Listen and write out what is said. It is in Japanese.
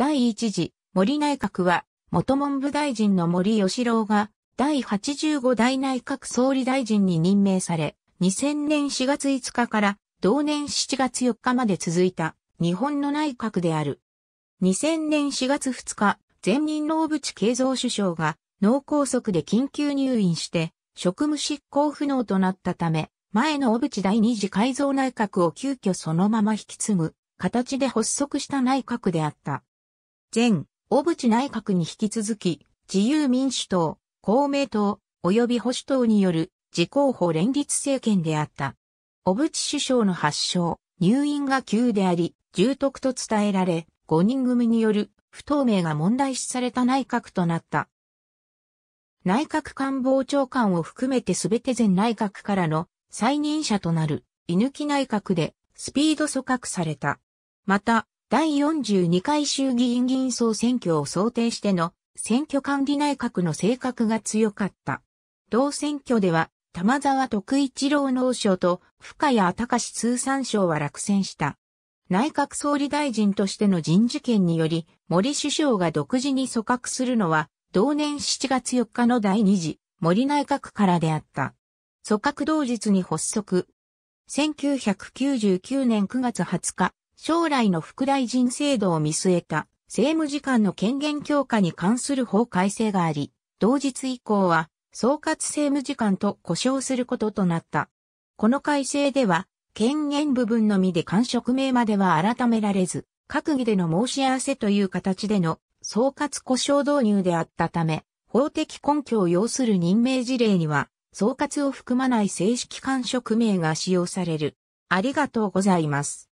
第一次森内閣は、元文部大臣の森喜朗が、第85代内閣総理大臣に任命され、2000年4月5日から同年7月4日まで続いた日本の内閣である。2000年4月2日、前任の小渕恵三首相が脳梗塞で緊急入院して職務執行不能となったため、前の小渕第二次改造内閣を急遽そのまま引き継ぐ形で発足した内閣であった。前、小渕内閣に引き続き、自由民主党、公明党、及び保守党による自公法連立政権であった。小渕首相の発症、入院が急であり、重篤と伝えられ、5人組による不透明が問題視された内閣となった。内閣官房長官を含めて全て全内閣からの再任者となる、犬抜内閣でスピード組閣された。また、第42回衆議院議員総選挙を想定しての選挙管理内閣の性格が強かった。同選挙では、玉沢徳一郎農省と深谷隆通産省は落選した。内閣総理大臣としての人事権により、森首相が独自に組閣するのは、同年7月4日の第2次、森内閣からであった。組閣同日に発足。1999年9月20日、将来の副大臣制度を見据えた政務次官の権限強化に関する法改正があり、同日以降は総括政務次官と呼称することとなった。この改正では、権限部分のみで官職名までは改められず、閣議での申し合わせという形での総括故障導入であったため、法的根拠を要する任命事例には、総括を含まない正式官職名が使用される。ありがとうございます。